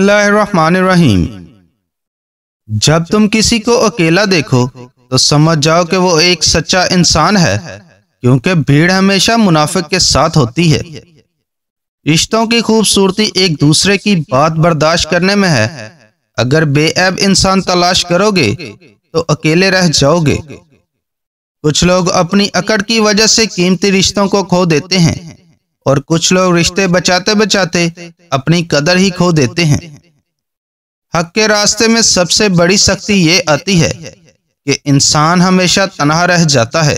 रहीम जब तुम किसी को अकेला देखो तो समझ जाओ कि वो एक सच्चा इंसान है क्योंकि भीड़ हमेशा मुनाफिक के साथ होती है रिश्तों की खूबसूरती एक दूसरे की बात बर्दाश्त करने में है अगर बेअब इंसान तलाश करोगे तो अकेले रह जाओगे कुछ लोग अपनी अकड़ की वजह से कीमती रिश्तों को खो देते हैं और कुछ लोग रिश्ते बचाते बचाते अपनी कदर ही खो देते हैं हक के रास्ते में सबसे बड़ी सख्ती ये आती है कि इंसान हमेशा तनहा रह जाता है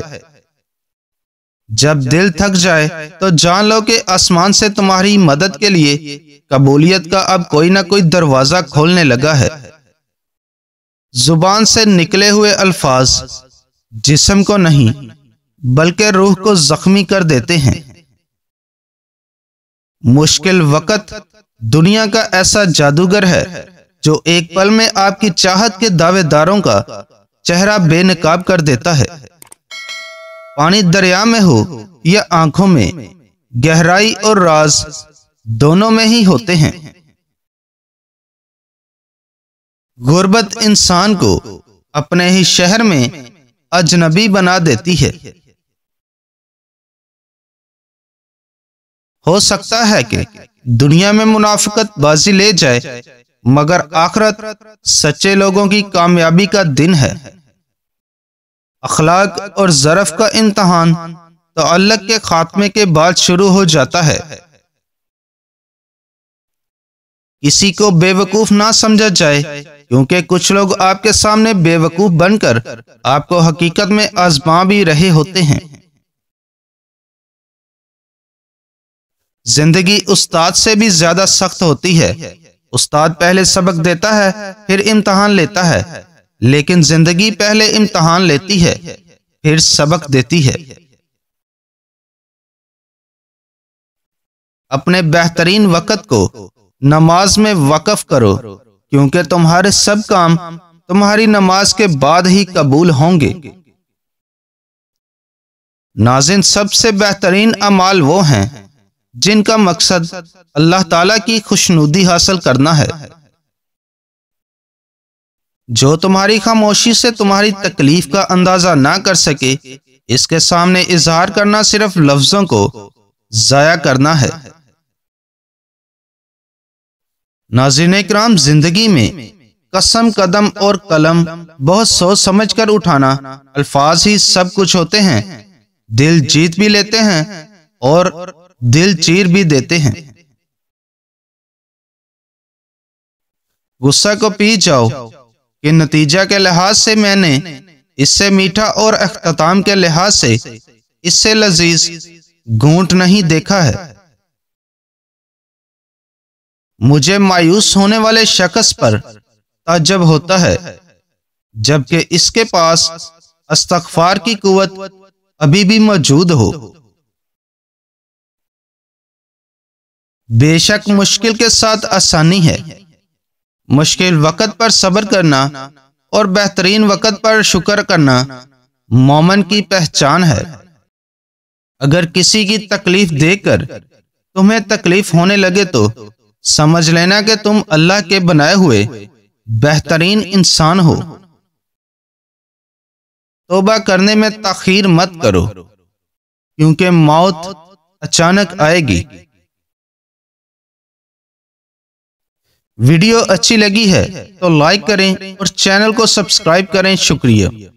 जब दिल थक जाए तो जान लो कि आसमान से तुम्हारी मदद के लिए कबूलियत का अब कोई ना कोई दरवाजा खोलने लगा है जुबान से निकले हुए अल्फाज जिस्म को नहीं बल्कि रूह को जख्मी कर देते हैं मुश्किल वक़्त दुनिया का ऐसा जादूगर है जो एक पल में आपकी चाहत के दावेदारों का चेहरा बेनकाब कर देता है पानी दरिया में हो या आंखों में गहराई और राज दोनों में ही होते हैं गुर्बत इंसान को अपने ही शहर में अजनबी बना देती है हो सकता है कि दुनिया में मुनाफिकत बाजी ले जाए मगर आखरत सच्चे लोगों की कामयाबी का दिन है अखलाक और जरफ का इम्तहान तो तो के खात्मे के बाद शुरू हो जाता है किसी को बेवकूफ ना समझा जाए क्योंकि कुछ लोग आपके सामने बेवकूफ बनकर आपको हकीकत में आजमा भी रहे होते हैं जिंदगी उस्ताद से भी ज्यादा सख्त होती है उस्ताद पहले सबक देता है फिर इम्तहान लेता है लेकिन जिंदगी पहले इम्तहान लेती है फिर सबक देती है अपने बेहतरीन वक़्त को नमाज में वक्फ करो क्योंकि तुम्हारे सब काम तुम्हारी नमाज के बाद ही कबूल होंगे नाजिन सबसे बेहतरीन अमाल वो हैं जिनका मकसद अल्लाह ताला की खुशनुदी हासिल करना है जो तुम्हारी खामोशी से तुम्हारी तकलीफ का अंदाजा ना कर सके इसके सामने इजहार करना सिर्फ लफ्जों को जाया करना है नाजिन कराम जिंदगी में कसम कदम और कलम बहुत सोच समझ कर उठाना अल्फाज ही सब कुछ होते हैं दिल जीत भी लेते हैं और दिल चीर भी देते हैं गुस्सा को पी जाओ कि नतीजा के लिहाज से मैंने इससे मीठा और अख्ताम के लिहाज से इससे लजीज घूंट नहीं देखा है मुझे मायूस होने वाले शख्स पर ताजब होता है जबकि इसके पास अस्तफार की कुत अभी भी मौजूद हो बेशक मुश्किल के साथ आसानी है मुश्किल वक़्त पर सब्र करना और बेहतरीन वक़्त पर शुक्र करना मोमन की पहचान है अगर किसी की तकलीफ देकर तुम्हें तकलीफ होने लगे तो समझ लेना कि तुम अल्लाह के बनाए हुए बेहतरीन इंसान हो तोबा करने में तखीर मत करो क्योंकि मौत अचानक आएगी वीडियो अच्छी लगी है तो लाइक करें और चैनल को सब्सक्राइब करें शुक्रिया